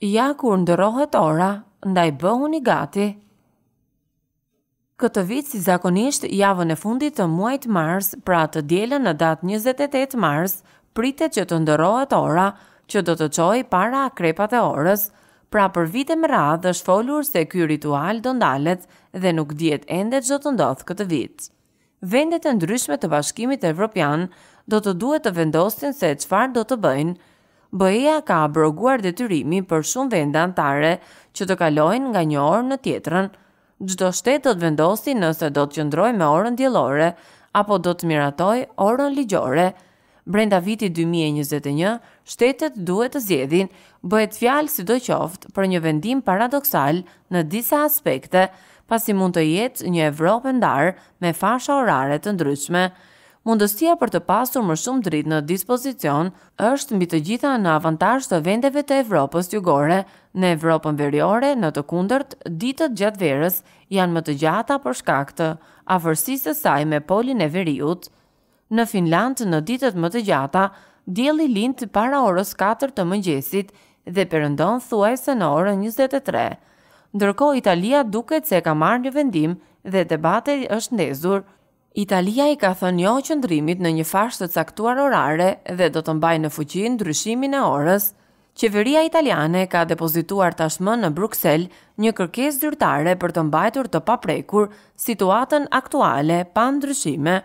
ja kur ndërohet ora, ndaj bëhuni gati. Këtë vit si zakonisht javën e fundit të muajt Mars, pra të djelen në datë 28 Mars, pritet që të ndërohet ora, që do të qoj para akrepat e orës, pra për vite më radhë është folur se ky ritual do ndalet dhe nuk djetë ende që do të ndodhë këtë vit. Vendet e ndryshme të bashkimit e Evropian do të duhet të vendostin se qfar do të bëjnë, be ka abroguar detyrimi për shumë venda antare që të kalojnë nga një orë në tjetërën. Gjdo shtetë të të vendosi nëse do të qëndroj me orën djelore, apo do të miratoj orën ligjore. Brenda viti 2021, shtetet duhet të zjedhin, bëhet fjalë si do qoftë për një vendim paradoksal në disa aspekte, pasi mund të jetë një Evropë ndarë me fasha orare të ndryshme, mundësia për të pasur më shumë dritë në dispozicion është mbi të gjitha në avantaj të vendeve të Evropës jugore, në Evropën veriore në të kundërt, ditët gjatë verës janë më të gjata për shkaktë, a fërsisë saj me polin e veriut. Në Finland në ditët më të gjata, djeli lindë para orës 4 të mëngjesit dhe përëndon thuaj se në orën 23. Ndërko Italia duket se ka marrë një vendim dhe debate është ndezur, Italia i ka thënë jo qëndrimit në një fashë të caktuar orare dhe do të mbaj në fuqin ndryshimin e orës, qeveria italiane ka depozituar tashmë në Bruxelles një kërkes dyrtare për të mbajtur të paprekur situatën aktuale pa ndryshime.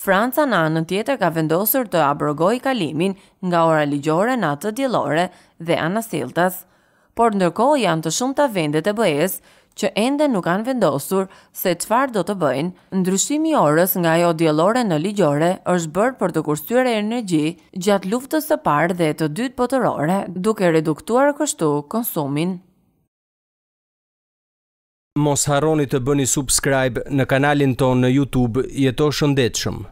Franca në anën tjetër ka vendosur të abrogoj kalimin nga ora ligjore në atë djelore dhe anasiltas, por ndërkohë janë të shumë të vendet e bëjes që ende nuk kanë vendosur se çfarë do të bëjnë. Ndryshimi i orës nga ajo diellore në ligjore është bër për të kursyer energji gjatë luftës së parë dhe të dytë botërore, duke reduktuar kështu konsumin. Mos harroni të bëni subscribe në kanalin tonë në YouTube, jeto shëndetshëm.